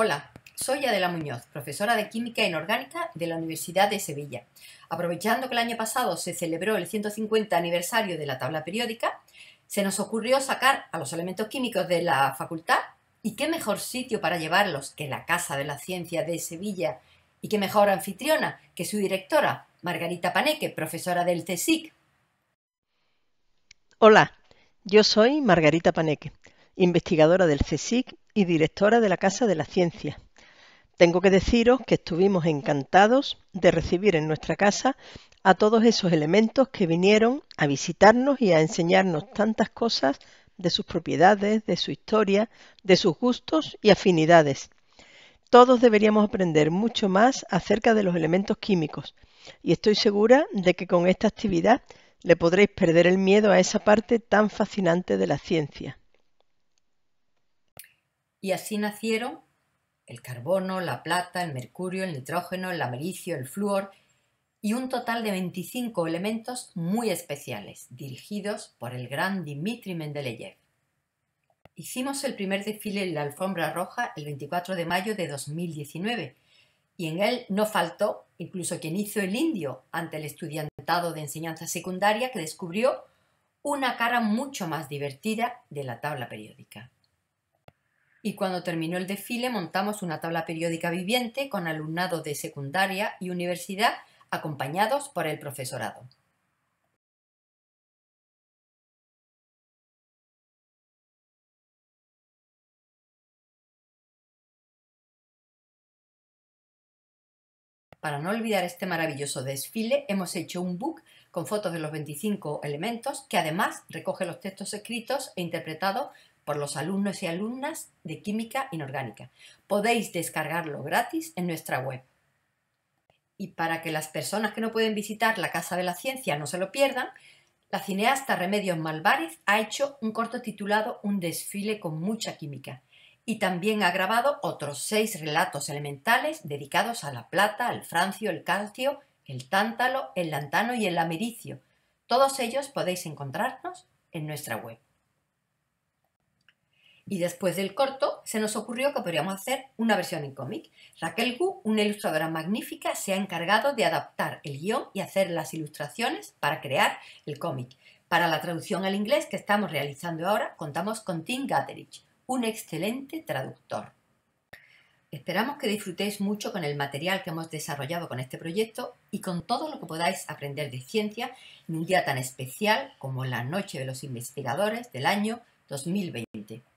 Hola, soy Adela Muñoz, profesora de Química Inorgánica de la Universidad de Sevilla. Aprovechando que el año pasado se celebró el 150 aniversario de la tabla periódica, se nos ocurrió sacar a los elementos químicos de la facultad y qué mejor sitio para llevarlos que la Casa de la Ciencia de Sevilla y qué mejor anfitriona que su directora, Margarita Paneque, profesora del CSIC. Hola, yo soy Margarita Paneque, investigadora del CSIC y directora de la Casa de la Ciencia. Tengo que deciros que estuvimos encantados de recibir en nuestra casa a todos esos elementos que vinieron a visitarnos y a enseñarnos tantas cosas de sus propiedades, de su historia, de sus gustos y afinidades. Todos deberíamos aprender mucho más acerca de los elementos químicos y estoy segura de que con esta actividad le podréis perder el miedo a esa parte tan fascinante de la ciencia. Y así nacieron el carbono, la plata, el mercurio, el nitrógeno, el americio, el flúor y un total de 25 elementos muy especiales, dirigidos por el gran Dimitri Mendeleyev. Hicimos el primer desfile en la alfombra roja el 24 de mayo de 2019 y en él no faltó incluso quien hizo el indio ante el estudiantado de enseñanza secundaria que descubrió una cara mucho más divertida de la tabla periódica. Y cuando terminó el desfile montamos una tabla periódica viviente con alumnado de secundaria y universidad acompañados por el profesorado. Para no olvidar este maravilloso desfile, hemos hecho un book con fotos de los 25 elementos que además recoge los textos escritos e interpretados por los alumnos y alumnas de Química Inorgánica. Podéis descargarlo gratis en nuestra web. Y para que las personas que no pueden visitar la Casa de la Ciencia no se lo pierdan, la cineasta Remedios Malvarez ha hecho un corto titulado Un desfile con mucha química y también ha grabado otros seis relatos elementales dedicados a la plata, al francio, el calcio, el tántalo, el lantano y el americio. Todos ellos podéis encontrarnos en nuestra web. Y después del corto, se nos ocurrió que podríamos hacer una versión en cómic. Raquel Gu, una ilustradora magnífica, se ha encargado de adaptar el guión y hacer las ilustraciones para crear el cómic. Para la traducción al inglés que estamos realizando ahora, contamos con Tim Gatterich, un excelente traductor. Esperamos que disfrutéis mucho con el material que hemos desarrollado con este proyecto y con todo lo que podáis aprender de ciencia en un día tan especial como la Noche de los Investigadores del año 2020.